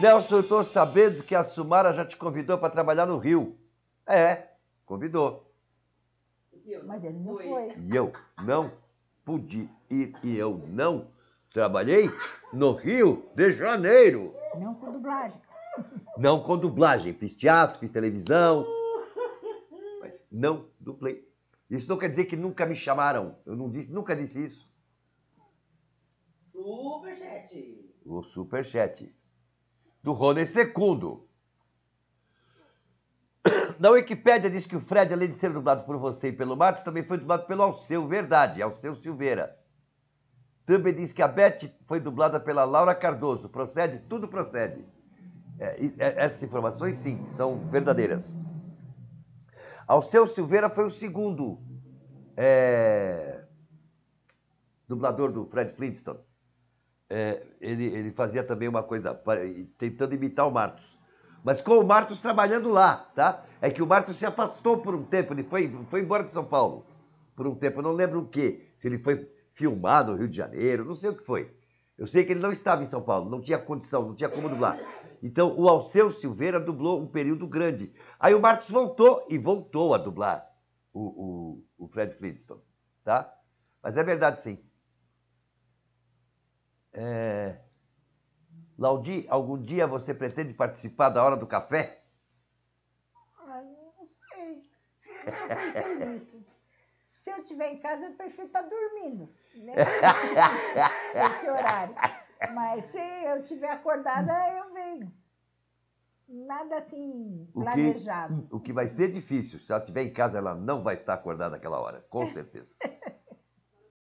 Nelson, eu estou sabendo que a Sumara já te convidou para trabalhar no Rio. É, convidou. Mas ele não foi. E eu não pude ir e eu não trabalhei no Rio de Janeiro. Não com dublagem. Não com dublagem. Fiz teatro, fiz televisão, mas não dublei. Isso não quer dizer que nunca me chamaram. Eu não disse, nunca disse isso. Superchat. O superchat do Rony Secundo. Na Wikipédia diz que o Fred, além de ser dublado por você e pelo Marcos, também foi dublado pelo Alceu Verdade, Alceu Silveira. Também diz que a Beth foi dublada pela Laura Cardoso. Procede? Tudo procede. É, é, essas informações, sim, são verdadeiras. Alceu Silveira foi o segundo é, dublador do Fred Flintstone é, ele, ele fazia também uma coisa, tentando imitar o Martos. Mas com o Martos trabalhando lá, tá? É que o Martos se afastou por um tempo, ele foi, foi embora de São Paulo por um tempo, eu não lembro o quê. Se ele foi filmado no Rio de Janeiro, não sei o que foi. Eu sei que ele não estava em São Paulo, não tinha condição, não tinha como dublar. Então o Alceu Silveira dublou um período grande. Aí o Martos voltou e voltou a dublar o, o, o Fred Flintstone, tá? Mas é verdade sim. É... Laudi, algum dia você pretende participar da hora do café? Ah, não sei. Eu pensei nisso. Se eu estiver em casa, eu prefiro estar tá dormindo. Né? Esse horário. Mas se eu estiver acordada, eu venho. Nada assim o planejado. Que, o que vai ser difícil. Se ela estiver em casa, ela não vai estar acordada aquela hora, com certeza.